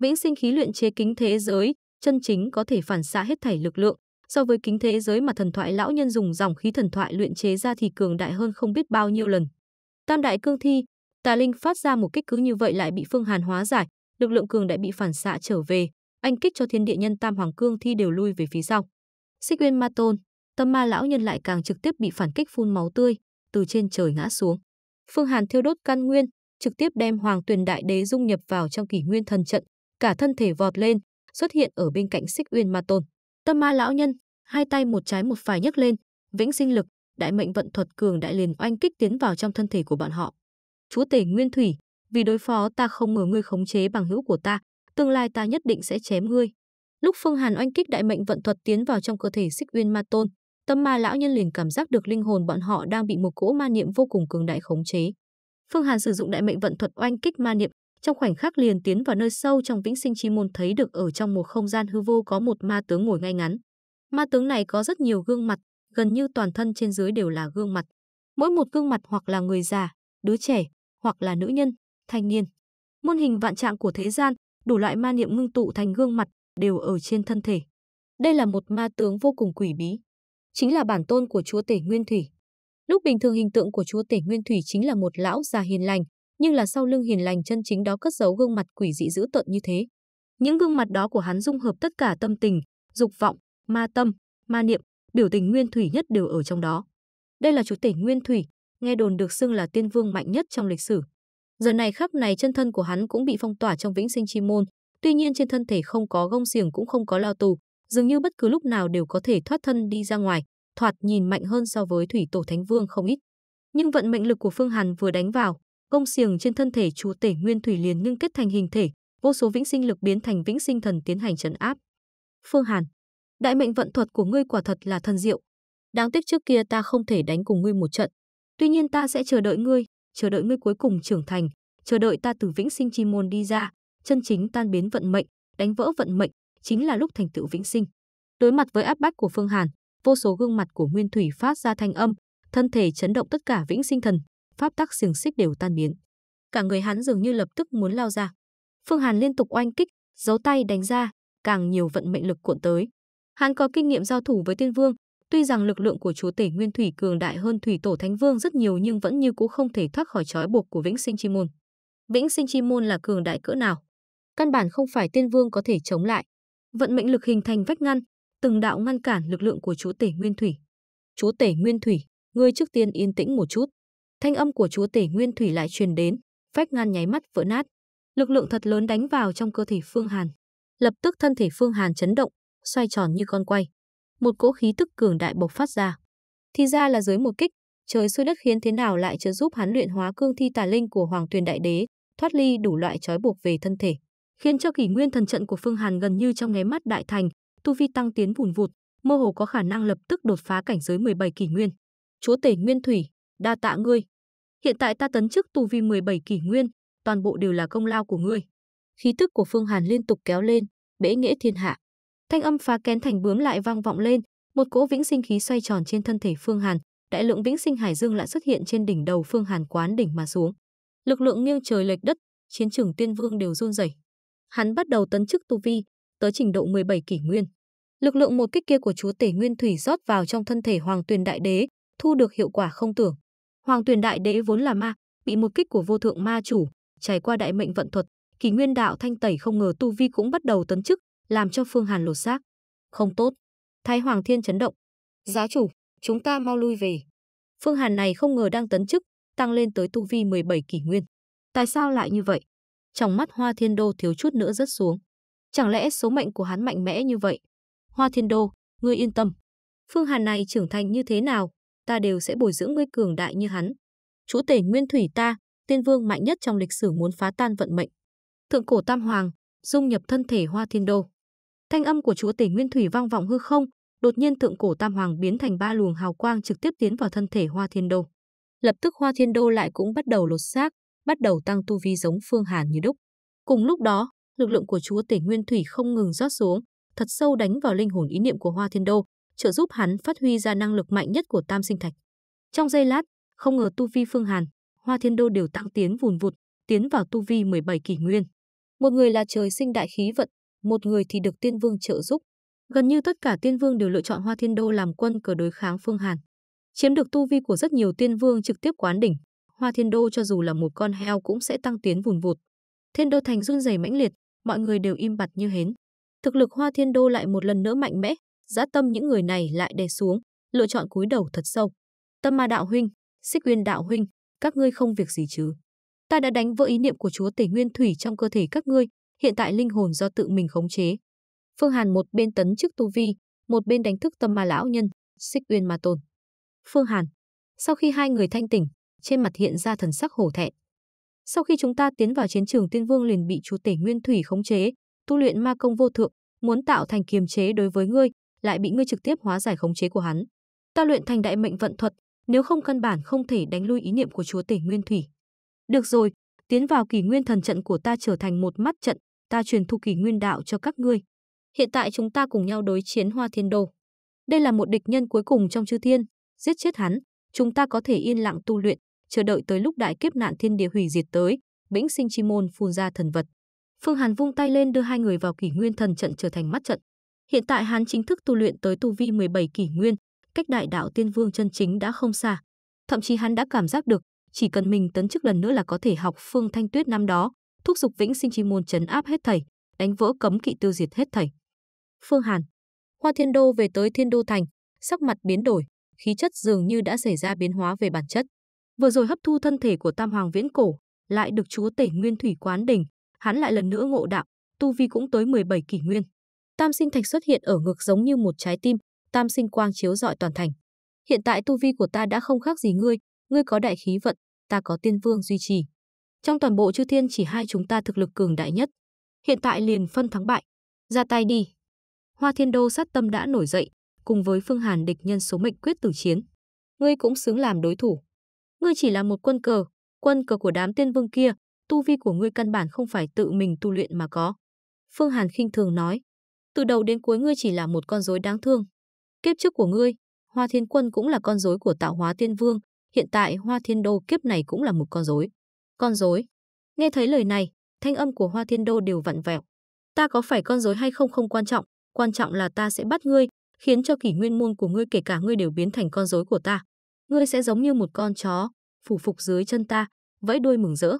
vĩnh sinh khí luyện chế kính thế giới, chân chính có thể phản xạ hết thảy lực lượng, so với kính thế giới mà thần thoại lão nhân dùng dòng khí thần thoại luyện chế ra thì cường đại hơn không biết bao nhiêu lần. Tam đại cương thi, Tà Linh phát ra một kích cứ như vậy lại bị Phương Hàn hóa giải, lực lượng cường đại bị phản xạ trở về, anh kích cho thiên địa nhân Tam Hoàng cương thi đều lui về phía sau. Xích Uyên Ma Tôn, Tâm Ma lão nhân lại càng trực tiếp bị phản kích phun máu tươi, từ trên trời ngã xuống. Phương Hàn thiêu đốt căn nguyên, trực tiếp đem Hoàng Tuyền Đại Đế dung nhập vào trong kỷ nguyên thần trận, cả thân thể vọt lên, xuất hiện ở bên cạnh Xích Uyên Ma Tôn. Tâm Ma lão nhân, hai tay một trái một phải nhấc lên, vĩnh sinh lực, đại mệnh vận thuật cường đại liền oanh kích tiến vào trong thân thể của bọn họ. Chúa tể Nguyên Thủy, vì đối phó ta không ngờ ngươi khống chế bằng hữu của ta, tương lai ta nhất định sẽ chém ngươi. Lúc Phương Hàn oanh kích đại mệnh vận thuật tiến vào trong cơ thể Xích Uyên Ma Tôn, Tâm Ma lão nhân liền cảm giác được linh hồn bọn họ đang bị một cỗ ma niệm vô cùng cường đại khống chế. Phương Hàn sử dụng đại mệnh vận thuật oanh kích ma niệm, trong khoảnh khắc liền tiến vào nơi sâu trong vĩnh sinh chi môn thấy được ở trong một không gian hư vô có một ma tướng ngồi ngay ngắn. Ma tướng này có rất nhiều gương mặt, gần như toàn thân trên dưới đều là gương mặt. Mỗi một gương mặt hoặc là người già, đứa trẻ, hoặc là nữ nhân, thanh niên. Muôn hình vạn trạng của thế gian, đủ loại ma niệm ngưng tụ thành gương mặt đều ở trên thân thể. Đây là một ma tướng vô cùng quỷ bí, chính là bản tôn của chúa tể Nguyên Thủy. Lúc bình thường hình tượng của chúa tể Nguyên Thủy chính là một lão già hiền lành, nhưng là sau lưng hiền lành chân chính đó cất giấu gương mặt quỷ dị dữ tợn như thế. Những gương mặt đó của hắn dung hợp tất cả tâm tình, dục vọng, ma tâm, ma niệm, biểu tình nguyên thủy nhất đều ở trong đó. Đây là chủ tể nguyên thủy, nghe đồn được xưng là tiên vương mạnh nhất trong lịch sử. Giờ này khắp này chân thân của hắn cũng bị phong tỏa trong vĩnh sinh chi môn, tuy nhiên trên thân thể không có gông xiềng cũng không có lao tù, dường như bất cứ lúc nào đều có thể thoát thân đi ra ngoài, thoạt nhìn mạnh hơn so với thủy tổ thánh vương không ít. Nhưng vận mệnh lực của Phương Hàn vừa đánh vào, Công xiềng trên thân thể chú tể nguyên thủy liền ngưng kết thành hình thể, vô số vĩnh sinh lực biến thành vĩnh sinh thần tiến hành trấn áp. Phương Hàn, đại mệnh vận thuật của ngươi quả thật là thần diệu. Đáng tiếc trước kia ta không thể đánh cùng ngươi một trận. Tuy nhiên ta sẽ chờ đợi ngươi, chờ đợi ngươi cuối cùng trưởng thành, chờ đợi ta từ vĩnh sinh chi môn đi ra, chân chính tan biến vận mệnh, đánh vỡ vận mệnh, chính là lúc thành tựu vĩnh sinh. Đối mặt với áp bách của Phương Hàn, vô số gương mặt của Nguyên Thủy phát ra thanh âm, thân thể chấn động tất cả vĩnh sinh thần pháp tắc xiềng xích đều tan biến. Cả người hắn dường như lập tức muốn lao ra. Phương Hàn liên tục oanh kích, giấu tay đánh ra, càng nhiều vận mệnh lực cuộn tới. Hắn có kinh nghiệm giao thủ với Tiên Vương, tuy rằng lực lượng của chúa tể Nguyên Thủy cường đại hơn Thủy Tổ Thánh Vương rất nhiều nhưng vẫn như cũ không thể thoát khỏi trói buộc của Vĩnh Sinh Chi Môn. Vĩnh Sinh Chi Môn là cường đại cỡ nào? Căn bản không phải Tiên Vương có thể chống lại. Vận mệnh lực hình thành vách ngăn, từng đạo ngăn cản lực lượng của chúa tể Nguyên Thủy. Chúa tể Nguyên Thủy, ngươi trước tiên yên tĩnh một chút. Thanh âm của chúa tể Nguyên Thủy lại truyền đến, vách ngăn nháy mắt vỡ nát. Lực lượng thật lớn đánh vào trong cơ thể Phương Hàn. Lập tức thân thể Phương Hàn chấn động, xoay tròn như con quay. Một cỗ khí tức cường đại bộc phát ra. Thì ra là dưới một kích, trời xui đất khiến thế nào lại trợ giúp hắn luyện hóa cương thi tà linh của Hoàng Tuyền Đại Đế, thoát ly đủ loại trói buộc về thân thể, khiến cho kỷ nguyên thần trận của Phương Hàn gần như trong nháy mắt đại thành, tu vi tăng tiến vùn vụt, mơ hồ có khả năng lập tức đột phá cảnh giới 17 kỷ nguyên. Chúa tể Nguyên Thủy, đa tạ ngươi. Hiện tại ta tấn chức tu vi 17 kỷ nguyên, toàn bộ đều là công lao của ngươi. Khí tức của Phương Hàn liên tục kéo lên, bể nghĩa thiên hạ. Thanh âm phá kén thành bướm lại vang vọng lên, một cỗ vĩnh sinh khí xoay tròn trên thân thể Phương Hàn, đại lượng vĩnh sinh hải dương lại xuất hiện trên đỉnh đầu Phương Hàn quán đỉnh mà xuống. Lực lượng nghiêng trời lệch đất, chiến trường tiên vương đều run rẩy. Hắn bắt đầu tấn chức tu vi, tới trình độ 17 kỷ nguyên. Lực lượng một kích kia của chúa tể Nguyên Thủy rót vào trong thân thể Hoàng Tuyền Đại Đế, thu được hiệu quả không tưởng. Hoàng Tuyền Đại Đế vốn là ma, bị một kích của vô thượng ma chủ, trải qua đại mệnh vận thuật, kỳ nguyên đạo thanh tẩy không ngờ tu vi cũng bắt đầu tấn chức, làm cho Phương Hàn lột xác. Không tốt. Thái Hoàng Thiên chấn động. Giá chủ, chúng ta mau lui về. Phương Hàn này không ngờ đang tấn chức, tăng lên tới tu vi 17 kỷ nguyên. Tại sao lại như vậy? Trong mắt Hoa Thiên Đô thiếu chút nữa rớt xuống. Chẳng lẽ số mệnh của hắn mạnh mẽ như vậy? Hoa Thiên Đô, ngươi yên tâm. Phương Hàn này trưởng thành như thế nào, ta đều sẽ bồi dưỡng ngươi cường đại như hắn. Chủ tể nguyên thủy ta, tiên vương mạnh nhất trong lịch sử muốn phá tan vận mệnh. Thượng cổ tam hoàng, dung nhập thân thể hoa thiên đô. Thanh âm của chúa tể nguyên thủy vang vọng hư không, đột nhiên thượng cổ tam hoàng biến thành ba luồng hào quang trực tiếp tiến vào thân thể hoa thiên đô. Lập tức hoa thiên đô lại cũng bắt đầu lột xác, bắt đầu tăng tu vi giống phương hàn như đúc. Cùng lúc đó, lực lượng của chúa tể nguyên thủy không ngừng rót xuống, thật sâu đánh vào linh hồn ý niệm của hoa thiên đô, trợ giúp hắn phát huy ra năng lực mạnh nhất của tam sinh thạch. Trong giây lát, không ngờ tu vi Phương Hàn, Hoa Thiên Đô đều tăng tiến vùn vụt, tiến vào tu vi 17 kỷ nguyên. Một người là trời sinh đại khí vận, một người thì được tiên vương trợ giúp. Gần như tất cả tiên vương đều lựa chọn Hoa Thiên Đô làm quân cờ đối kháng Phương Hàn. Chiếm được tu vi của rất nhiều tiên vương trực tiếp quán đỉnh, Hoa Thiên Đô cho dù là một con heo cũng sẽ tăng tiến vùn vụt. Thiên Đô thành run rẩy mãnh liệt, mọi người đều im bặt như hến. Thực lực Hoa Thiên Đô lại một lần nữa mạnh mẽ, dã tâm những người này lại đè xuống, lựa chọn cúi đầu thật sâu. Tâm ma đạo huynh, xích uyên đạo huynh, các ngươi không việc gì chứ? Ta đã đánh vỡ ý niệm của chúa tể nguyên thủy trong cơ thể các ngươi, hiện tại linh hồn do tự mình khống chế. Phương Hàn một bên tấn chức tu vi, một bên đánh thức tâm ma lão nhân, xích uyên ma tôn. Phương Hàn, sau khi hai người thanh tỉnh, trên mặt hiện ra thần sắc hổ thẹn. Sau khi chúng ta tiến vào chiến trường tiên vương liền bị chúa tể nguyên thủy khống chế, tu luyện ma công vô thượng, muốn tạo thành kiềm chế đối với ngươi, lại bị ngươi trực tiếp hóa giải khống chế của hắn. Ta luyện thành đại mệnh vận thuật, nếu không căn bản không thể đánh lui ý niệm của chúa tể Nguyên Thủy. Được rồi, tiến vào kỳ nguyên thần trận của ta trở thành một mắt trận, ta truyền thu kỳ nguyên đạo cho các ngươi. Hiện tại chúng ta cùng nhau đối chiến Hoa Thiên Đồ. Đây là một địch nhân cuối cùng trong chư thiên, giết chết hắn, chúng ta có thể yên lặng tu luyện, chờ đợi tới lúc đại kiếp nạn thiên địa hủy diệt tới, Bĩnh Sinh Chi Môn phun ra thần vật. Phương Hàn vung tay lên đưa hai người vào kỷ nguyên thần trận trở thành mắt trận. Hiện tại hắn chính thức tu luyện tới tu vi 17 kỷ nguyên, cách đại đạo tiên vương chân chính đã không xa. Thậm chí hắn đã cảm giác được, chỉ cần mình tấn chức lần nữa là có thể học Phương Thanh Tuyết năm đó, thúc dục vĩnh sinh chi môn chấn áp hết thảy, đánh vỡ cấm kỵ tiêu diệt hết thảy. Phương Hàn, Hoa Thiên Đô về tới Thiên Đô thành, sắc mặt biến đổi, khí chất dường như đã xảy ra biến hóa về bản chất. Vừa rồi hấp thu thân thể của Tam Hoàng Viễn Cổ, lại được chúa tể Nguyên Thủy Quán Đỉnh, hắn lại lần nữa ngộ đạo, tu vi cũng tới 17 kỷ nguyên. Tam sinh thạch xuất hiện ở ngực giống như một trái tim, tam sinh quang chiếu rọi toàn thành. Hiện tại tu vi của ta đã không khác gì ngươi, ngươi có đại khí vận, ta có tiên vương duy trì. Trong toàn bộ chư thiên chỉ hai chúng ta thực lực cường đại nhất. Hiện tại liền phân thắng bại. Ra tay đi. Hoa Thiên Đô sát tâm đã nổi dậy, cùng với Phương Hàn địch nhân số mệnh quyết tử chiến. Ngươi cũng xứng làm đối thủ. Ngươi chỉ là một quân cờ, quân cờ của đám tiên vương kia, tu vi của ngươi căn bản không phải tự mình tu luyện mà có. Phương Hàn khinh thường nói. Từ đầu đến cuối ngươi chỉ là một con rối đáng thương. Kiếp trước của ngươi, Hoa Thiên Quân cũng là con rối của Tạo Hóa Tiên Vương, hiện tại Hoa Thiên Đô kiếp này cũng là một con rối. Con rối? Nghe thấy lời này, thanh âm của Hoa Thiên Đô đều vặn vẹo. Ta có phải con rối hay không không quan trọng, quan trọng là ta sẽ bắt ngươi, khiến cho kỷ nguyên môn của ngươi kể cả ngươi đều biến thành con rối của ta. Ngươi sẽ giống như một con chó, phủ phục dưới chân ta, vẫy đuôi mừng rỡ.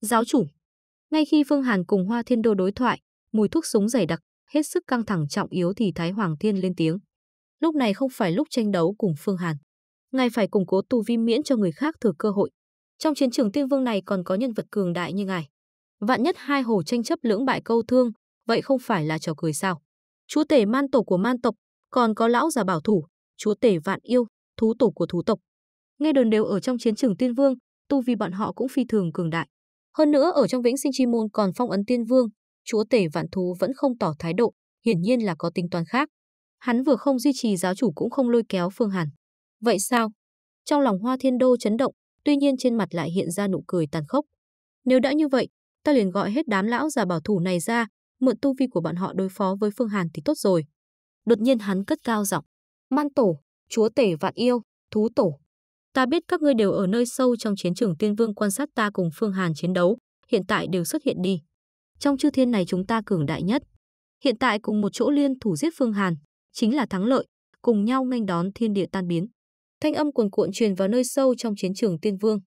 Giáo chủ. Ngay khi Phương Hàn cùng Hoa Thiên Đô đối thoại, mùi thuốc súng dày đặc hết sức căng thẳng trọng yếu thì Thái Hoàng Thiên lên tiếng. Lúc này không phải lúc tranh đấu cùng Phương Hàn. Ngài phải củng cố tu vi miễn cho người khác thừa cơ hội. Trong chiến trường tiên vương này còn có nhân vật cường đại như ngài. Vạn nhất hai hồ tranh chấp lưỡng bại câu thương, vậy không phải là trò cười sao? Chúa tể man tổ của man tộc, còn có lão già bảo thủ, chúa tể vạn yêu, thú tổ của thú tộc. Nghe đồn đều ở trong chiến trường tiên vương, tu vi bọn họ cũng phi thường cường đại. Hơn nữa ở trong Vĩnh Sinh Chi môn còn phong ấn tiên vương, chúa tể vạn thú vẫn không tỏ thái độ, hiển nhiên là có tính toán khác. Hắn vừa không duy trì giáo chủ cũng không lôi kéo Phương Hàn. Vậy sao? Trong lòng Hoa Thiên Đô chấn động, tuy nhiên trên mặt lại hiện ra nụ cười tàn khốc. Nếu đã như vậy, ta liền gọi hết đám lão già bảo thủ này ra, mượn tu vi của bọn họ đối phó với Phương Hàn thì tốt rồi. Đột nhiên hắn cất cao giọng, "Man tổ, chúa tể vạn yêu, thú tổ, ta biết các ngươi đều ở nơi sâu trong chiến trường Tiên Vương quan sát ta cùng Phương Hàn chiến đấu, hiện tại đều xuất hiện đi." trong chư thiên này chúng ta cường đại nhất. Hiện tại cùng một chỗ liên thủ giết Phương Hàn, chính là thắng lợi, cùng nhau nghênh đón thiên địa tan biến. Thanh âm cuồn cuộn truyền vào nơi sâu trong chiến trường Tiên Vương.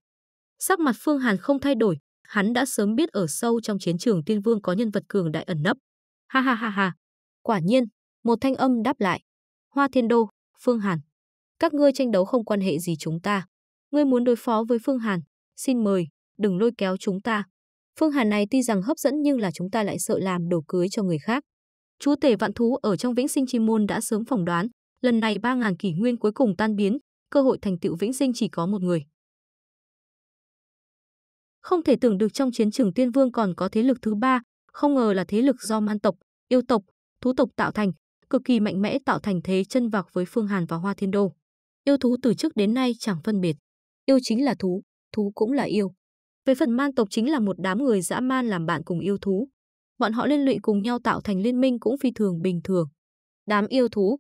Sắc mặt Phương Hàn không thay đổi, hắn đã sớm biết ở sâu trong chiến trường Tiên Vương có nhân vật cường đại ẩn nấp. Ha ha ha ha. Quả nhiên, một thanh âm đáp lại. Hoa Thiên Đô, Phương Hàn, các ngươi tranh đấu không quan hệ gì chúng ta. Ngươi muốn đối phó với Phương Hàn, xin mời, đừng lôi kéo chúng ta. Phương Hàn này tuy rằng hấp dẫn nhưng là chúng ta lại sợ làm đồ cưới cho người khác. Chú tể vạn thú ở trong Vĩnh Sinh Chi Môn đã sớm phỏng đoán, lần này 3.000 kỷ nguyên cuối cùng tan biến, cơ hội thành tựu Vĩnh Sinh chỉ có một người. Không thể tưởng được trong chiến trường Tiên Vương còn có thế lực thứ ba, không ngờ là thế lực do man tộc, yêu tộc, thú tộc tạo thành, cực kỳ mạnh mẽ tạo thành thế chân vạc với Phương Hàn và Hoa Thiên Đô. Yêu thú từ trước đến nay chẳng phân biệt. Yêu chính là thú, thú cũng là yêu. Về phần man tộc chính là một đám người dã man làm bạn cùng yêu thú. Bọn họ liên lụy cùng nhau tạo thành liên minh cũng phi thường bình thường. Đám yêu thú,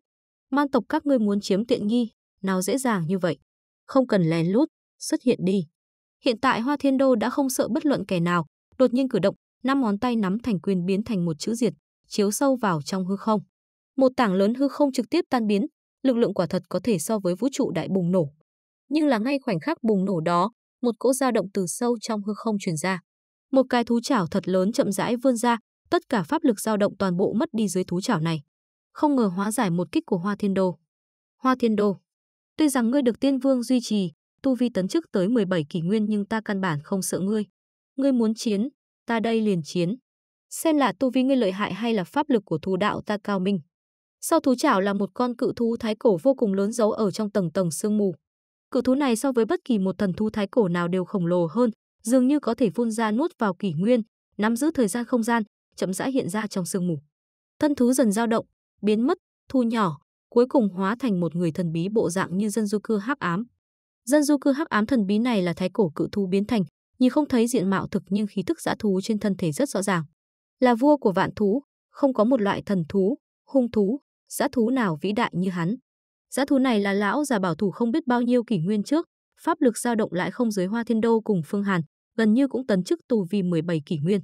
man tộc các ngươi muốn chiếm tiện nghi, nào dễ dàng như vậy. Không cần lén lút, xuất hiện đi. Hiện tại Hoa Thiên Đô đã không sợ bất luận kẻ nào, đột nhiên cử động, năm ngón tay nắm thành quyền biến thành một chữ diệt, chiếu sâu vào trong hư không. Một tảng lớn hư không trực tiếp tan biến, lực lượng quả thật có thể so với vũ trụ đại bùng nổ. Nhưng là ngay khoảnh khắc bùng nổ đó, một cỗ dao động từ sâu trong hư không truyền ra. Một cái thú chảo thật lớn chậm rãi vươn ra, tất cả pháp lực dao động toàn bộ mất đi dưới thú chảo này. Không ngờ hóa giải một kích của Hoa Thiên Đồ. Hoa Thiên Đồ, tuy rằng ngươi được Tiên Vương duy trì, tu vi tấn chức tới 17 kỷ nguyên nhưng ta căn bản không sợ ngươi. Ngươi muốn chiến, ta đây liền chiến. Xem là tu vi ngươi lợi hại hay là pháp lực của thú đạo ta cao minh. Sau thú chảo là một con cự thú thái cổ vô cùng lớn giấu ở trong tầng tầng sương mù. Cự thú này so với bất kỳ một thần thú thái cổ nào đều khổng lồ hơn, dường như có thể phun ra nuốt vào kỷ nguyên, nắm giữ thời gian không gian, chậm rãi hiện ra trong sương mù. Thân thú dần dao động, biến mất, thu nhỏ, cuối cùng hóa thành một người thần bí bộ dạng như dân du cư hắc ám. Dân du cư hắc ám thần bí này là thái cổ cự thú biến thành, nhìn không thấy diện mạo thực nhưng khí thức dã thú trên thân thể rất rõ ràng. Là vua của vạn thú, không có một loại thần thú, hung thú, dã thú nào vĩ đại như hắn. Giá thú này là lão già bảo thủ không biết bao nhiêu kỷ nguyên trước, pháp lực dao động lại không dưới Hoa Thiên Đô cùng Phương Hàn, gần như cũng tấn chức tù vì 17 kỷ nguyên.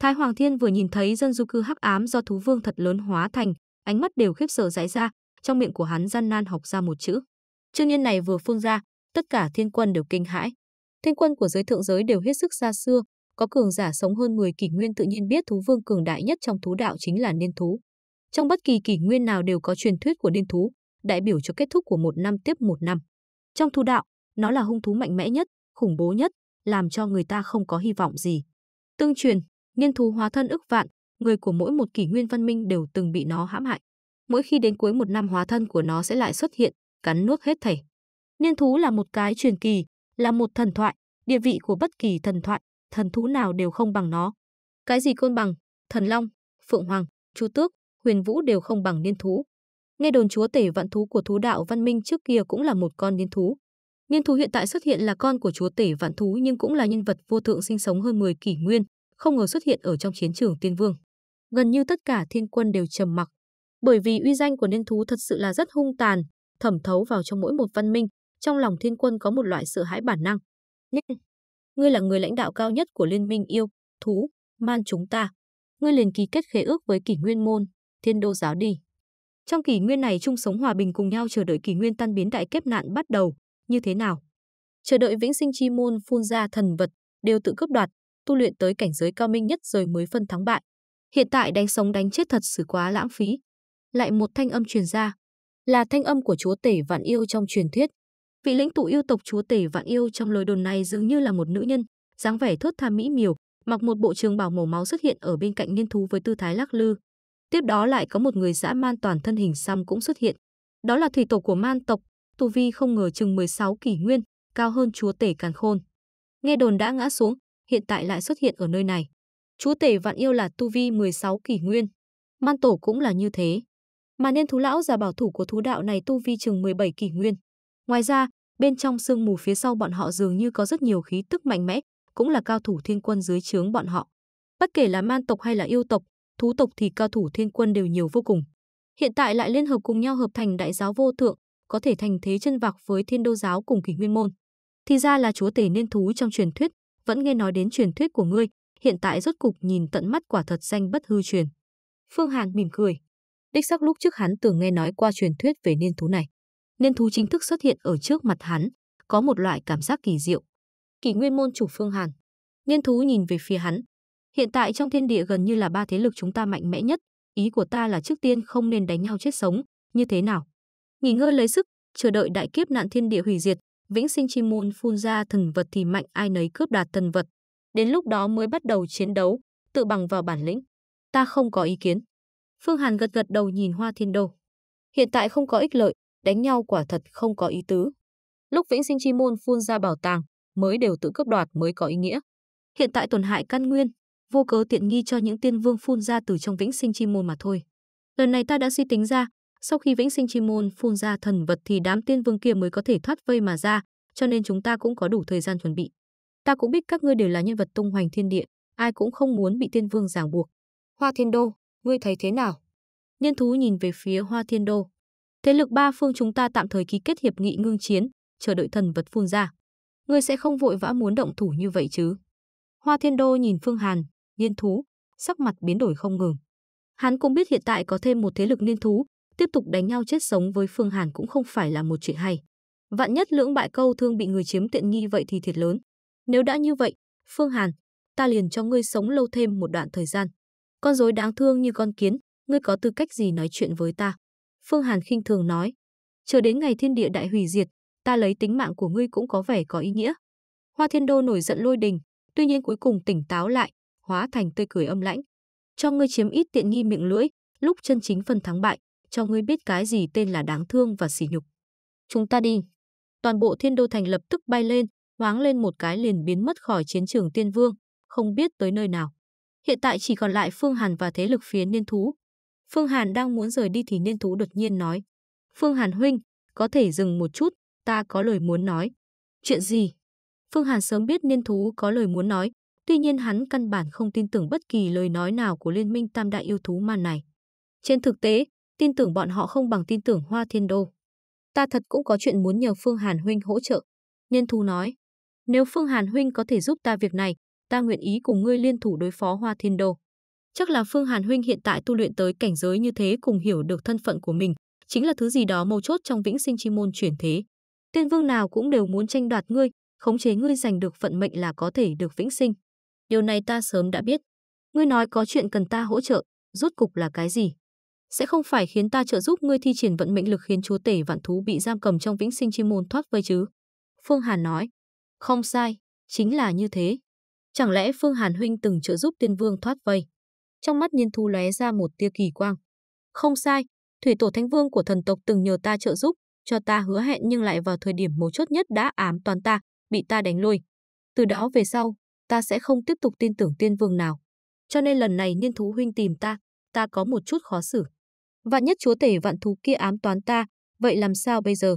Thái Hoàng Thiên vừa nhìn thấy dân du cư hắc ám do thú vương thật lớn hóa thành, ánh mắt đều khiếp sợ dãi ra, trong miệng của hắn gian nan học ra một chữ. Chương nhiên này vừa phun ra, tất cả thiên quân đều kinh hãi. Thiên quân của giới thượng giới đều hết sức xa xưa, có cường giả sống hơn 10 kỷ nguyên tự nhiên biết thú vương cường đại nhất trong thú đạo chính là niên thú. Trong bất kỳ kỷ nguyên nào đều có truyền thuyết của điên thú, đại biểu cho kết thúc của một năm tiếp một năm. Trong thu đạo, nó là hung thú mạnh mẽ nhất, khủng bố nhất, làm cho người ta không có hy vọng gì. Tương truyền, niên thú hóa thân ức vạn, người của mỗi một kỷ nguyên văn minh đều từng bị nó hãm hại. Mỗi khi đến cuối một năm hóa thân của nó sẽ lại xuất hiện, cắn nuốt hết thảy. Niên thú là một cái truyền kỳ, là một thần thoại, địa vị của bất kỳ thần thoại, thần thú nào đều không bằng nó. Cái gì côn bằng, thần long, phượng hoàng, chú tước, huyền vũ đều không bằng niên thú. Nghe đồn chúa tể vạn thú của thú đạo văn minh trước kia cũng là một con niên thú. Niên thú hiện tại xuất hiện là con của chúa tể vạn thú nhưng cũng là nhân vật vô thượng sinh sống hơn 10 kỷ nguyên, không ngờ xuất hiện ở trong chiến trường tiên vương. Gần như tất cả thiên quân đều trầm mặc, bởi vì uy danh của niên thú thật sự là rất hung tàn, thẩm thấu vào trong mỗi một văn minh, trong lòng thiên quân có một loại sợ hãi bản năng. Ngươi là người lãnh đạo cao nhất của liên minh yêu, thú, man chúng ta. Ngươi liền ký kết khế ước với kỷ nguyên môn, thiên đô giáo đi. Trong kỷ nguyên này chung sống hòa bình cùng nhau chờ đợi kỷ nguyên tan biến đại kiếp nạn bắt đầu, như thế nào? Chờ đợi vĩnh sinh chi môn phun ra thần vật, đều tự cướp đoạt, tu luyện tới cảnh giới cao minh nhất rồi mới phân thắng bại. Hiện tại đánh sống đánh chết thật sự quá lãng phí. Lại một thanh âm truyền ra, là thanh âm của chúa tể vạn yêu trong truyền thuyết. Vị lãnh tụ yêu tộc chúa tể vạn yêu trong lời đồn này dường như là một nữ nhân, dáng vẻ thướt tha mỹ miều, mặc một bộ trường bào màu máu xuất hiện ở bên cạnh nghiên thú với tư thái lắc lư, Tiếp đó lại có một người dã man toàn thân hình xăm cũng xuất hiện. Đó là thủy tổ của man tộc, tu vi không ngờ chừng 16 kỷ nguyên, cao hơn chúa tể càn khôn. Nghe đồn đã ngã xuống, hiện tại lại xuất hiện ở nơi này. Chúa tể vạn yêu là tu vi 16 kỷ nguyên. Man tổ cũng là như thế. Mà nên thú lão già bảo thủ của thú đạo này tu vi chừng 17 kỷ nguyên. Ngoài ra, bên trong sương mù phía sau bọn họ dường như có rất nhiều khí tức mạnh mẽ, cũng là cao thủ thiên quân dưới trướng bọn họ. Bất kể là man tộc hay là yêu tộc, thú tộc thì cao thủ thiên quân đều nhiều vô cùng. Hiện tại lại liên hợp cùng nhau hợp thành đại giáo vô thượng, có thể thành thế chân vạc với thiên đô giáo cùng kỷ nguyên môn. Thì ra là chúa tể niên thú trong truyền thuyết, vẫn nghe nói đến truyền thuyết của ngươi, hiện tại rốt cục nhìn tận mắt quả thật danh bất hư truyền. Phương Hàn mỉm cười. Đích sắc lúc trước hắn tưởng nghe nói qua truyền thuyết về niên thú này. Niên thú chính thức xuất hiện ở trước mặt hắn, có một loại cảm giác kỳ diệu. Kỷ nguyên môn chủ Phương Hàn. Niên thú nhìn về phía hắn, Hiện tại trong thiên địa gần như là ba thế lực chúng ta mạnh mẽ nhất, ý của ta là trước tiên không nên đánh nhau chết sống, như thế nào? Nghỉ ngơi lấy sức, chờ đợi đại kiếp nạn thiên địa hủy diệt, vĩnh sinh chi môn phun ra thần vật thì mạnh ai nấy cướp đoạt thần vật. Đến lúc đó mới bắt đầu chiến đấu, tự bằng vào bản lĩnh. Ta không có ý kiến. Phương Hàn gật gật đầu nhìn Hoa Thiên Đô. Hiện tại không có ích lợi, đánh nhau quả thật không có ý tứ. Lúc Vĩnh Sinh Chi Môn phun ra bảo tàng, mới đều tự cướp đoạt mới có ý nghĩa. Hiện tại tổn hại căn nguyên, vô cớ tiện nghi cho những tiên vương phun ra từ trong vĩnh sinh chi môn mà thôi. Lần này ta đã suy tính ra, sau khi vĩnh sinh chi môn phun ra thần vật thì đám tiên vương kia mới có thể thoát vây mà ra, cho nên chúng ta cũng có đủ thời gian chuẩn bị. Ta cũng biết các ngươi đều là nhân vật tung hoành thiên địa, ai cũng không muốn bị tiên vương ràng buộc. Hoa Thiên Đô, ngươi thấy thế nào? Nhân thú nhìn về phía Hoa Thiên Đô. Thế lực ba phương chúng ta tạm thời ký kết hiệp nghị ngưng chiến, chờ đợi thần vật phun ra. Ngươi sẽ không vội vã muốn động thủ như vậy chứ? Hoa Thiên Đô nhìn Phương Hàn, Yên thú, sắc mặt biến đổi không ngừng. Hắn cũng biết hiện tại có thêm một thế lực niên thú, tiếp tục đánh nhau chết sống với Phương Hàn cũng không phải là một chuyện hay. Vạn nhất lưỡng bại câu thương bị người chiếm tiện nghi vậy thì thiệt lớn. Nếu đã như vậy, Phương Hàn, ta liền cho ngươi sống lâu thêm một đoạn thời gian. Con rối đáng thương như con kiến, ngươi có tư cách gì nói chuyện với ta? Phương Hàn khinh thường nói, chờ đến ngày thiên địa đại hủy diệt, ta lấy tính mạng của ngươi cũng có vẻ có ý nghĩa. Hoa Thiên Đô nổi giận lôi đình, tuy nhiên cuối cùng tỉnh táo lại, hóa thành tươi cười âm lãnh. Cho ngươi chiếm ít tiện nghi miệng lưỡi, lúc chân chính phân thắng bại, cho ngươi biết cái gì tên là đáng thương và sỉ nhục. Chúng ta đi. Toàn bộ thiên đô thành lập tức bay lên, hoáng lên một cái liền biến mất khỏi chiến trường tiên vương, không biết tới nơi nào. Hiện tại chỉ còn lại Phương Hàn và thế lực phía niên thú. Phương Hàn đang muốn rời đi thì niên thú đột nhiên nói. Phương Hàn huynh, có thể dừng một chút, ta có lời muốn nói. Chuyện gì? Phương Hàn sớm biết niên thú có lời muốn nói, Tuy nhiên hắn căn bản không tin tưởng bất kỳ lời nói nào của liên minh tam đại yêu thú ma này. Trên thực tế, tin tưởng bọn họ không bằng tin tưởng Hoa Thiên Đô. Ta thật cũng có chuyện muốn nhờ Phương Hàn Huynh hỗ trợ. Nhân Thu nói, nếu Phương Hàn Huynh có thể giúp ta việc này, ta nguyện ý cùng ngươi liên thủ đối phó Hoa Thiên Đô. Chắc là Phương Hàn Huynh hiện tại tu luyện tới cảnh giới như thế cùng hiểu được thân phận của mình, chính là thứ gì đó mấu chốt trong vĩnh sinh chi môn chuyển thế. Tiên vương nào cũng đều muốn tranh đoạt ngươi, khống chế ngươi giành được vận mệnh là có thể được vĩnh sinh. Điều này ta sớm đã biết. Ngươi nói có chuyện cần ta hỗ trợ, rốt cục là cái gì? Sẽ không phải khiến ta trợ giúp ngươi thi triển vận mệnh lực khiến chúa tể vạn thú bị giam cầm trong vĩnh sinh chi môn thoát vây chứ? Phương Hàn nói. Không sai, chính là như thế. Chẳng lẽ Phương Hàn huynh từng trợ giúp tiên vương thoát vây? Trong mắt Nhiên Thu lóe ra một tia kỳ quang. Không sai, thủy tổ thánh vương của thần tộc từng nhờ ta trợ giúp, cho ta hứa hẹn nhưng lại vào thời điểm mấu chốt nhất đã ám toàn ta, bị ta đánh lui. Từ đó về sau, ta sẽ không tiếp tục tin tưởng tiên vương nào. Cho nên lần này niên thú huynh tìm ta, ta có một chút khó xử. Vạn nhất chúa tể vạn thú kia ám toán ta, vậy làm sao bây giờ?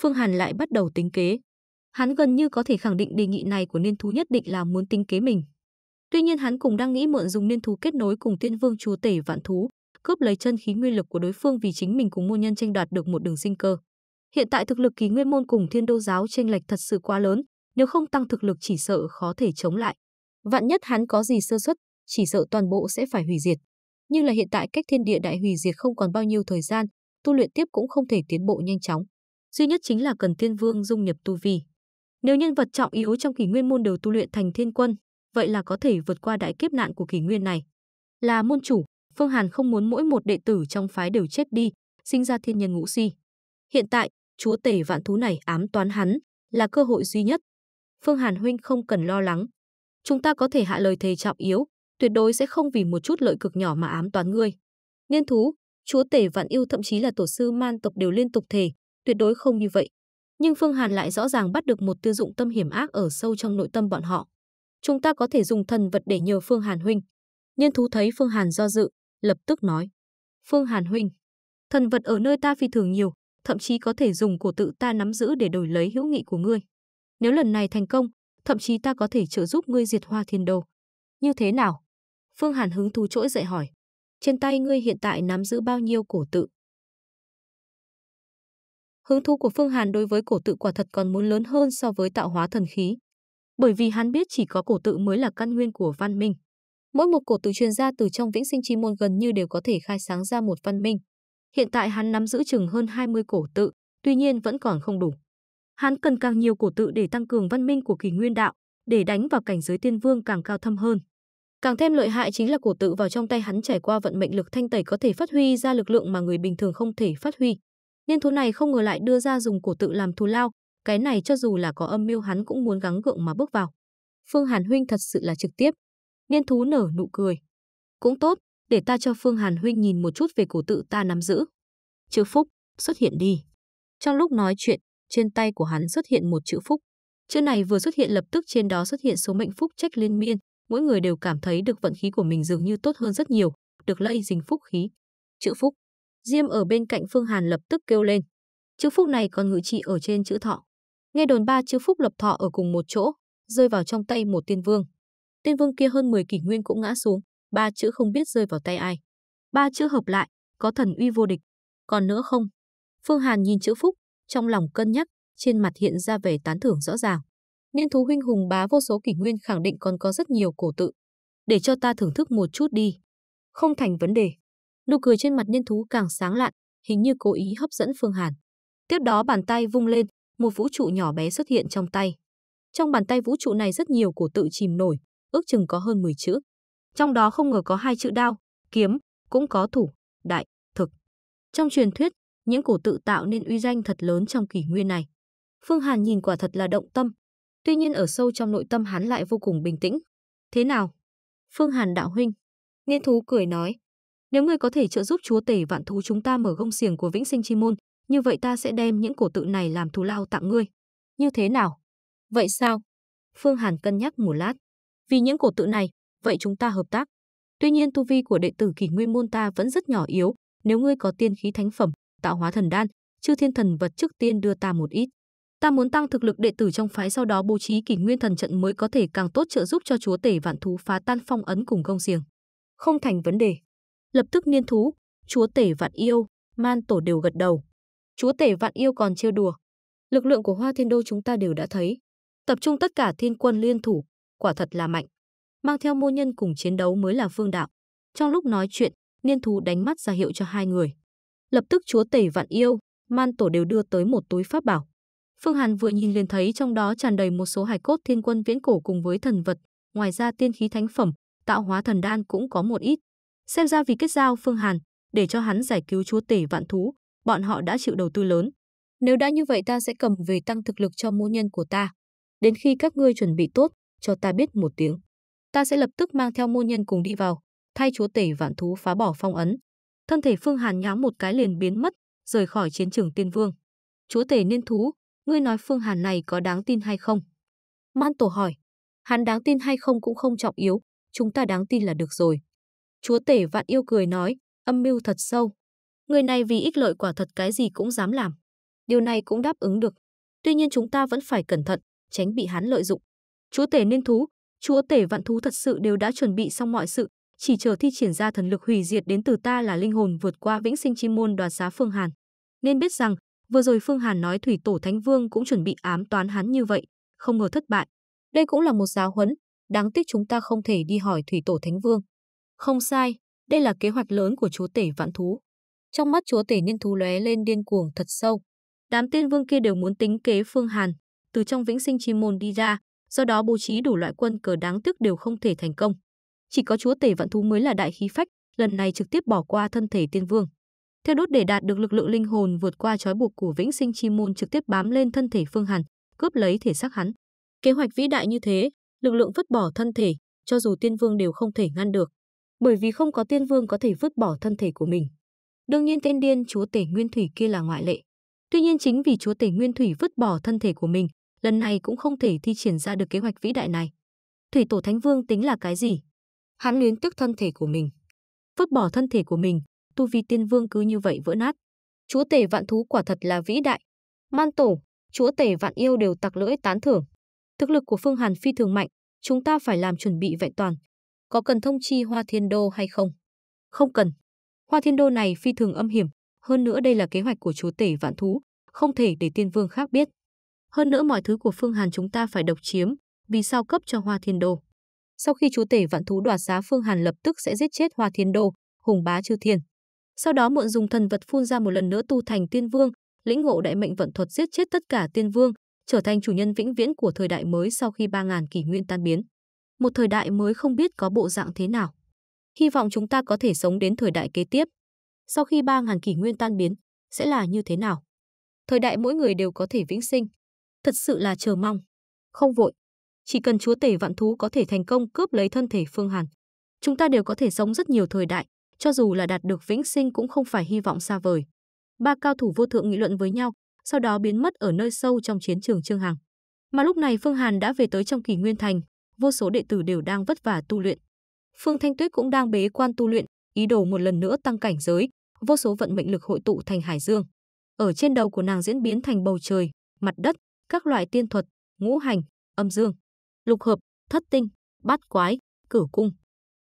Phương Hàn lại bắt đầu tính kế. Hắn gần như có thể khẳng định đề nghị này của niên thú nhất định là muốn tính kế mình. Tuy nhiên hắn cũng đang nghĩ mượn dùng niên thú kết nối cùng tiên vương chúa tể vạn thú, cướp lấy chân khí nguyên lực của đối phương vì chính mình cùng môn nhân tranh đoạt được một đường sinh cơ. Hiện tại thực lực ký nguyên môn cùng thiên đô giáo tranh lệch thật sự quá lớn, nếu không tăng thực lực chỉ sợ khó thể chống lại. Vạn nhất hắn có gì sơ suất, chỉ sợ toàn bộ sẽ phải hủy diệt. Nhưng là hiện tại cách thiên địa đại hủy diệt không còn bao nhiêu thời gian, tu luyện tiếp cũng không thể tiến bộ nhanh chóng. Duy nhất chính là cần thiên vương dung nhập tu vi. Nếu nhân vật trọng yếu trong kỷ nguyên môn đều tu luyện thành thiên quân, vậy là có thể vượt qua đại kiếp nạn của kỷ nguyên này. Là môn chủ, Phương Hàn không muốn mỗi một đệ tử trong phái đều chết đi, sinh ra thiên nhân ngũ si. Hiện tại, chúa tể vạn thú này ám toán hắn là cơ hội duy nhất. Phương Hàn Huynh không cần lo lắng. Chúng ta có thể hạ lời thề trọng yếu, tuyệt đối sẽ không vì một chút lợi cực nhỏ mà ám toán ngươi. Nhân thú, chúa tể vạn yêu thậm chí là tổ sư man tộc đều liên tục thề, tuyệt đối không như vậy. Nhưng Phương Hàn lại rõ ràng bắt được một tư dụng tâm hiểm ác ở sâu trong nội tâm bọn họ. Chúng ta có thể dùng thần vật để nhờ Phương Hàn Huynh. Nhân thú thấy Phương Hàn do dự, lập tức nói. Phương Hàn Huynh, thần vật ở nơi ta phi thường nhiều, thậm chí có thể dùng cổ tự ta nắm giữ để đổi lấy hữu nghị của ngươi. Nếu lần này thành công, thậm chí ta có thể trợ giúp ngươi diệt hoa thiên đồ. Như thế nào? Phương Hàn hứng thú trỗi dậy hỏi. Trên tay ngươi hiện tại nắm giữ bao nhiêu cổ tự? Hứng thú của Phương Hàn đối với cổ tự quả thật còn muốn lớn hơn so với tạo hóa thần khí. Bởi vì hắn biết chỉ có cổ tự mới là căn nguyên của văn minh. Mỗi một cổ tự truyền ra từ trong vĩnh sinh chi môn gần như đều có thể khai sáng ra một văn minh. Hiện tại hắn nắm giữ chừng hơn 20 cổ tự, tuy nhiên vẫn còn không đủ. Hắn cần càng nhiều cổ tự để tăng cường văn minh của kỷ nguyên đạo, để đánh vào cảnh giới tiên vương càng cao thâm hơn. Càng thêm lợi hại chính là cổ tự vào trong tay hắn trải qua vận mệnh lực thanh tẩy có thể phát huy ra lực lượng mà người bình thường không thể phát huy. Nên thú này không ngờ lại đưa ra dùng cổ tự làm thù lao, cái này cho dù là có âm mưu hắn cũng muốn gắng gượng mà bước vào. Phương Hàn Huynh thật sự là trực tiếp. Niên thú nở nụ cười. Cũng tốt, để ta cho Phương Hàn Huynh nhìn một chút về cổ tự ta nắm giữ. Chữ Phúc, xuất hiện đi. Trong lúc nói chuyện, trên tay của hắn xuất hiện một chữ phúc. Chữ này vừa xuất hiện lập tức trên đó xuất hiện số mệnh phúc trách liên miên, mỗi người đều cảm thấy được vận khí của mình dường như tốt hơn rất nhiều, được lây dính phúc khí. Chữ phúc. Diêm ở bên cạnh Phương Hàn lập tức kêu lên. Chữ phúc này còn ngự trị ở trên chữ thọ. Nghe đồn ba chữ phúc lập thọ ở cùng một chỗ, rơi vào trong tay một tiên vương. Tiên vương kia hơn 10 kỷ nguyên cũng ngã xuống, ba chữ không biết rơi vào tay ai. Ba chữ hợp lại, có thần uy vô địch. Còn nữa không? Phương Hàn nhìn chữ phúc, trong lòng cân nhắc, trên mặt hiện ra vẻ tán thưởng rõ ràng. Niên thú huynh hùng bá vô số kỷ nguyên khẳng định còn có rất nhiều cổ tự. Để cho ta thưởng thức một chút đi. Không thành vấn đề. Nụ cười trên mặt niên thú càng sáng lạn, hình như cố ý hấp dẫn Phương Hàn. Tiếp đó bàn tay vung lên, một vũ trụ nhỏ bé xuất hiện trong tay. Trong bàn tay vũ trụ này rất nhiều cổ tự chìm nổi, ước chừng có hơn 10 chữ. Trong đó không ngờ có hai chữ đao, kiếm, cũng có thủ, đại, thực. Trong truyền thuyết, những cổ tự tạo nên uy danh thật lớn trong kỷ nguyên này. Phương Hàn nhìn quả thật là động tâm, tuy nhiên ở sâu trong nội tâm hắn lại vô cùng bình tĩnh. Thế nào? Phương Hàn đạo huynh. Niên thú cười nói, nếu ngươi có thể trợ giúp chúa tể vạn thú chúng ta mở gông xiềng của vĩnh sinh chi môn, như vậy ta sẽ đem những cổ tự này làm thù lao tặng ngươi. Như thế nào? Vậy sao? Phương Hàn cân nhắc một lát. Vì những cổ tự này, vậy chúng ta hợp tác. Tuy nhiên tu vi của đệ tử kỷ nguyên môn ta vẫn rất nhỏ yếu, nếu ngươi có tiên khí thánh phẩm, tạo hóa thần đan, chư thiên thần vật trước tiên đưa ta một ít. Ta muốn tăng thực lực đệ tử trong phái sau đó bố trí kỷ nguyên thần trận mới có thể càng tốt trợ giúp cho chúa tể vạn thú phá tan phong ấn cùng công xiềng. Không thành vấn đề. Lập tức niên thú, chúa tể vạn yêu, man tổ đều gật đầu. Chúa tể vạn yêu còn trêu đùa. Lực lượng của Hoa Thiên Đô chúng ta đều đã thấy. Tập trung tất cả thiên quân liên thủ, quả thật là mạnh. Mang theo mô nhân cùng chiến đấu mới là phương đạo. Trong lúc nói chuyện, niên thú đánh mắt ra hiệu cho hai người. Lập tức chúa tể vạn yêu, man tổ đều đưa tới một túi pháp bảo. Phương Hàn vừa nhìn liền thấy trong đó tràn đầy một số hải cốt thiên quân viễn cổ cùng với thần vật, ngoài ra tiên khí thánh phẩm, tạo hóa thần đan cũng có một ít. Xem ra vì kết giao Phương Hàn, để cho hắn giải cứu chúa tể vạn thú, bọn họ đã chịu đầu tư lớn. Nếu đã như vậy ta sẽ cầm về tăng thực lực cho mô nhân của ta. Đến khi các ngươi chuẩn bị tốt, cho ta biết một tiếng. Ta sẽ lập tức mang theo mô nhân cùng đi vào, thay chúa tể vạn thú phá bỏ phong ấn thân thể Phương Hàn nhoáng một cái liền biến mất, rời khỏi chiến trường Tiên Vương. Chúa tể niên thú, ngươi nói Phương Hàn này có đáng tin hay không? Man Tổ hỏi, hắn đáng tin hay không cũng không trọng yếu, chúng ta đáng tin là được rồi. Chúa tể vạn yêu cười nói, âm mưu thật sâu. Người này vì ích lợi quả thật cái gì cũng dám làm. Điều này cũng đáp ứng được. Tuy nhiên chúng ta vẫn phải cẩn thận, tránh bị hắn lợi dụng. Chúa tể niên thú, chúa tể vạn thú thật sự đều đã chuẩn bị xong mọi sự, chỉ chờ thi triển ra thần lực hủy diệt đến từ ta là linh hồn vượt qua vĩnh sinh chi môn đoạt xá Phương Hàn. Nên biết rằng, vừa rồi Phương Hàn nói Thủy Tổ Thánh Vương cũng chuẩn bị ám toán hắn như vậy, không ngờ thất bại. Đây cũng là một giáo huấn, đáng tiếc chúng ta không thể đi hỏi Thủy Tổ Thánh Vương. Không sai, đây là kế hoạch lớn của chúa tể vạn thú. Trong mắt chúa tể niên thú lóe lên điên cuồng thật sâu. Đám tiên vương kia đều muốn tính kế Phương Hàn, từ trong vĩnh sinh chi môn đi ra, do đó bố trí đủ loại quân cờ đáng tiếc đều không thể thành công chỉ có chúa tể vạn thú mới là đại khí phách, lần này trực tiếp bỏ qua thân thể tiên vương. Theo đốt để đạt được lực lượng linh hồn vượt qua trói buộc của Vĩnh Sinh Chi Môn trực tiếp bám lên thân thể Phương Hàn, cướp lấy thể xác hắn. Kế hoạch vĩ đại như thế, lực lượng vứt bỏ thân thể, cho dù tiên vương đều không thể ngăn được, bởi vì không có tiên vương có thể vứt bỏ thân thể của mình. Đương nhiên tên điên chúa tể Nguyên Thủy kia là ngoại lệ. Tuy nhiên chính vì chúa tể Nguyên Thủy vứt bỏ thân thể của mình, lần này cũng không thể thi triển ra được kế hoạch vĩ đại này. Thủy tổ Thánh Vương tính là cái gì? hắn luyến tiếc thân thể của mình. Vứt bỏ thân thể của mình, tu vi tiên vương cứ như vậy vỡ nát. Chúa tể vạn thú quả thật là vĩ đại. Man tổ, chúa tể vạn yêu đều tặc lưỡi tán thưởng. Thực lực của Phương Hàn phi thường mạnh, chúng ta phải làm chuẩn bị vẹn toàn. Có cần thông chi Hoa Thiên Đô hay không? Không cần. Hoa Thiên Đô này phi thường âm hiểm, hơn nữa đây là kế hoạch của chúa tể vạn thú, không thể để tiên vương khác biết. Hơn nữa mọi thứ của Phương Hàn chúng ta phải độc chiếm, vì sao cấp cho Hoa Thiên Đô sau khi chú tể vạn thú đoạt giá Phương Hàn lập tức sẽ giết chết Hoa Thiên Đô, hùng bá chư thiên. Sau đó muộn dùng thần vật phun ra một lần nữa tu thành tiên vương, lĩnh ngộ đại mệnh vận thuật giết chết tất cả tiên vương, trở thành chủ nhân vĩnh viễn của thời đại mới sau khi 3000 kỷ nguyên tan biến. Một thời đại mới không biết có bộ dạng thế nào. Hy vọng chúng ta có thể sống đến thời đại kế tiếp. Sau khi 3000 kỷ nguyên tan biến sẽ là như thế nào? Thời đại mỗi người đều có thể vĩnh sinh. Thật sự là chờ mong. Không vội chỉ cần chúa tể vạn thú có thể thành công cướp lấy thân thể Phương Hàn. Chúng ta đều có thể sống rất nhiều thời đại, cho dù là đạt được vĩnh sinh cũng không phải hy vọng xa vời. Ba cao thủ vô thượng nghị luận với nhau, sau đó biến mất ở nơi sâu trong chiến trường Trương Hằng. Mà lúc này Phương Hàn đã về tới trong Kỳ Nguyên Thành, vô số đệ tử đều đang vất vả tu luyện. Phương Thanh Tuyết cũng đang bế quan tu luyện, ý đồ một lần nữa tăng cảnh giới, vô số vận mệnh lực hội tụ thành hải dương. Ở trên đầu của nàng diễn biến thành bầu trời, mặt đất, các loại tiên thuật, ngũ hành, âm dương lục hợp, thất tinh, bát quái, cửu cung.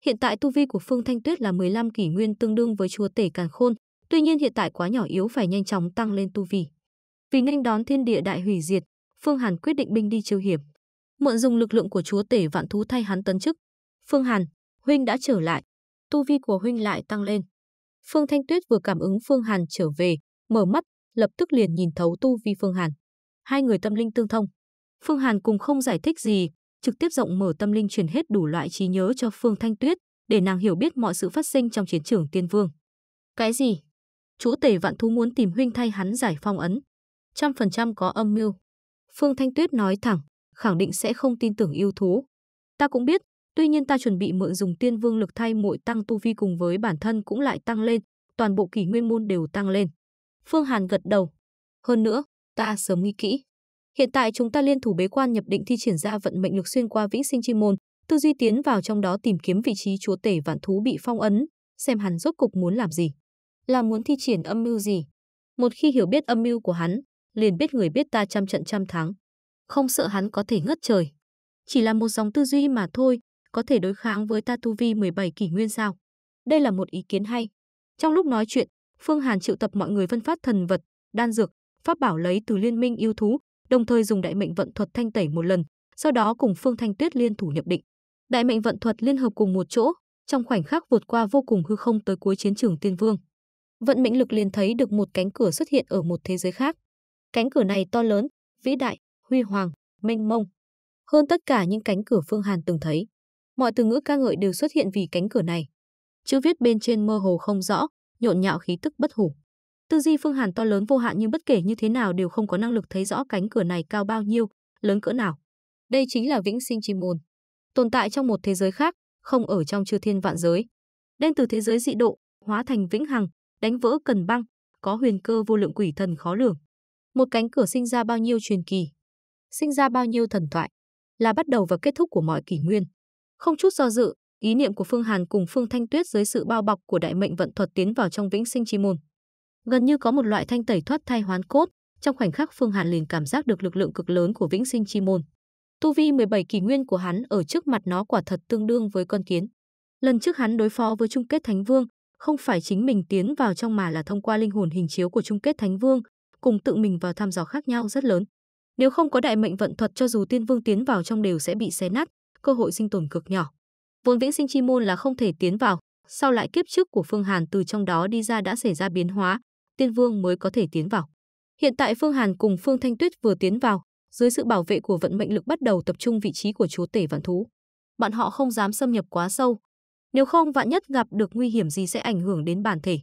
Hiện tại tu vi của Phương Thanh Tuyết là 15 kỷ nguyên tương đương với chúa tể càn khôn, tuy nhiên hiện tại quá nhỏ yếu phải nhanh chóng tăng lên tu vi. Vì nghênh đón thiên địa đại hủy diệt, Phương Hàn quyết định binh đi chiêu hiểm. Mượn dùng lực lượng của chúa tể vạn thú thay hắn tấn chức. Phương Hàn, huynh đã trở lại, tu vi của huynh lại tăng lên. Phương Thanh Tuyết vừa cảm ứng Phương Hàn trở về, mở mắt, lập tức liền nhìn thấu tu vi Phương Hàn. Hai người tâm linh tương thông. Phương Hàn cùng không giải thích gì, trực tiếp rộng mở tâm linh truyền hết đủ loại trí nhớ cho Phương Thanh Tuyết, để nàng hiểu biết mọi sự phát sinh trong chiến trường Tiên Vương. Cái gì? Chú Tể Vạn Thú muốn tìm huynh thay hắn giải phong ấn. Trăm phần trăm có âm mưu. Phương Thanh Tuyết nói thẳng, khẳng định sẽ không tin tưởng yêu thú. Ta cũng biết, tuy nhiên ta chuẩn bị mượn dùng Tiên Vương lực thay muội tăng tu vi cùng với bản thân cũng lại tăng lên, toàn bộ kỷ nguyên môn đều tăng lên. Phương Hàn gật đầu. Hơn nữa, ta sớm nghĩ kỹ. Hiện tại chúng ta liên thủ bế quan nhập định thi triển ra vận mệnh lực xuyên qua vĩnh sinh chi môn, tư duy tiến vào trong đó tìm kiếm vị trí chúa tể vạn thú bị phong ấn, xem hắn rốt cục muốn làm gì, là muốn thi triển âm mưu gì. Một khi hiểu biết âm mưu của hắn, liền biết người biết ta trăm trận trăm thắng. Không sợ hắn có thể ngất trời. Chỉ là một dòng tư duy mà thôi, có thể đối kháng với ta tu vi 17 kỷ nguyên sao. Đây là một ý kiến hay. Trong lúc nói chuyện, Phương Hàn triệu tập mọi người phân phát thần vật, đan dược, pháp bảo lấy từ liên minh yêu thú, đồng thời dùng đại mệnh vận thuật thanh tẩy một lần, sau đó cùng Phương Thanh Tuyết liên thủ nhập định. Đại mệnh vận thuật liên hợp cùng một chỗ, trong khoảnh khắc vượt qua vô cùng hư không tới cuối chiến trường Tiên Vương. Vận mệnh lực liền thấy được một cánh cửa xuất hiện ở một thế giới khác. Cánh cửa này to lớn, vĩ đại, huy hoàng, mênh mông, hơn tất cả những cánh cửa Phương Hàn từng thấy. Mọi từ ngữ ca ngợi đều xuất hiện vì cánh cửa này. Chữ viết bên trên mơ hồ không rõ, nhộn nhạo khí tức bất hủ. Tư duy Phương Hàn to lớn vô hạn nhưng bất kể như thế nào đều không có năng lực thấy rõ cánh cửa này cao bao nhiêu, lớn cỡ nào. Đây chính là vĩnh sinh chim ồn. Tồn tại trong một thế giới khác, không ở trong chư thiên vạn giới. Đen từ thế giới dị độ, hóa thành vĩnh hằng, đánh vỡ cần băng, có huyền cơ vô lượng quỷ thần khó lường. Một cánh cửa sinh ra bao nhiêu truyền kỳ, sinh ra bao nhiêu thần thoại, là bắt đầu và kết thúc của mọi kỷ nguyên. Không chút do dự, ý niệm của Phương Hàn cùng Phương Thanh Tuyết dưới sự bao bọc của đại mệnh vận thuật tiến vào trong vĩnh sinh chi môn gần như có một loại thanh tẩy thoát thai hoán cốt, trong khoảnh khắc Phương Hàn liền cảm giác được lực lượng cực lớn của Vĩnh Sinh Chi Môn. Tu vi 17 kỳ nguyên của hắn ở trước mặt nó quả thật tương đương với con kiến. Lần trước hắn đối phó với Trung kết Thánh Vương, không phải chính mình tiến vào trong mà là thông qua linh hồn hình chiếu của Trung kết Thánh Vương, cùng tự mình vào thăm dò khác nhau rất lớn. Nếu không có đại mệnh vận thuật cho dù tiên vương tiến vào trong đều sẽ bị xé nát, cơ hội sinh tồn cực nhỏ. Vốn Vĩnh Sinh Chi Môn là không thể tiến vào, sau lại kiếp trước của Phương Hàn từ trong đó đi ra đã xảy ra biến hóa, Tiên Vương mới có thể tiến vào. Hiện tại Phương Hàn cùng Phương Thanh Tuyết vừa tiến vào, dưới sự bảo vệ của vận mệnh lực bắt đầu tập trung vị trí của chúa tể vạn thú. Bạn họ không dám xâm nhập quá sâu. Nếu không vạn nhất gặp được nguy hiểm gì sẽ ảnh hưởng đến bản thể.